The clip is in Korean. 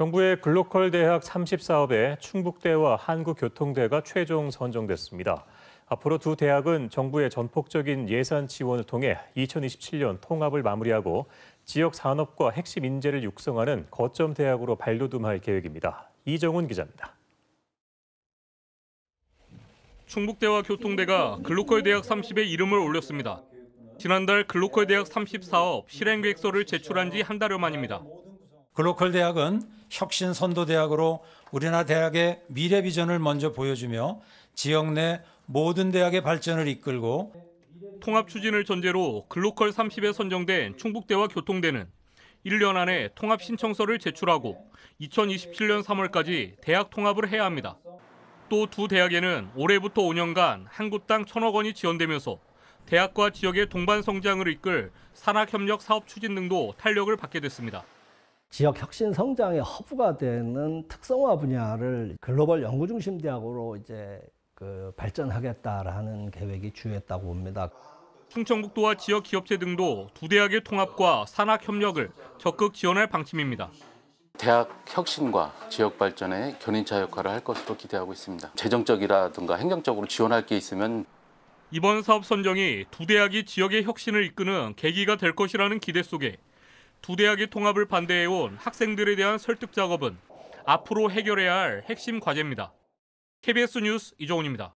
정부의 글로컬 대학 30사업에 충북대와 한국교통대가 최종 선정됐습니다. 앞으로 두 대학은 정부의 전폭적인 예산 지원을 통해 2027년 통합을 마무리하고 지역 산업과 핵심 인재를 육성하는 거점 대학으로 발돋움할 계획입니다. 이정훈 기자입니다. 충북대와 교통대가 글로컬 대학 3 0의 이름을 올렸습니다. 지난달 글로컬 대학 30 사업 실행 계획서를 제출한 지 한 달여 만입니다. 글로컬 대학은 혁신 선도 대학으로 우리나라 대학의 미래 비전을 먼저 보여주며 지역 내 모든 대학의 발전을 이끌고 통합 추진을 전제로 글로컬 30에 선정된 충북대와 교통대는 1년 안에 통합 신청서를 제출하고 2027년 3월까지 대학 통합을 해야 합니다. 또 두 대학에는 올해부터 5년간 한 곳당 천억 원이 지원되면서 대학과 지역의 동반 성장을 이끌 산학협력 사업 추진 등도 탄력을 받게 됐습니다. 지역 혁신 성장의 허브가 되는 특성화 분야를 글로벌 연구 중심 대학으로 이제 그 발전하겠다라는 계획이 주요했다고 봅니다. 충청북도와 지역 기업체 등도 두 대학의 통합과 산학 협력을 적극 지원할 방침입니다. 대학 혁신과 지역 발전의 견인차 역할을 할 것으로 기대하고 있습니다. 재정적이라든가 행정적으로 지원할 게 있으면 이번 사업 선정이 두 대학이 지역의 혁신을 이끄는 계기가 될 것이라는 기대 속에 두 대학의 통합을 반대해온 학생들에 대한 설득 작업은 앞으로 해결해야 할 핵심 과제입니다. KBS 뉴스 이종훈입니다.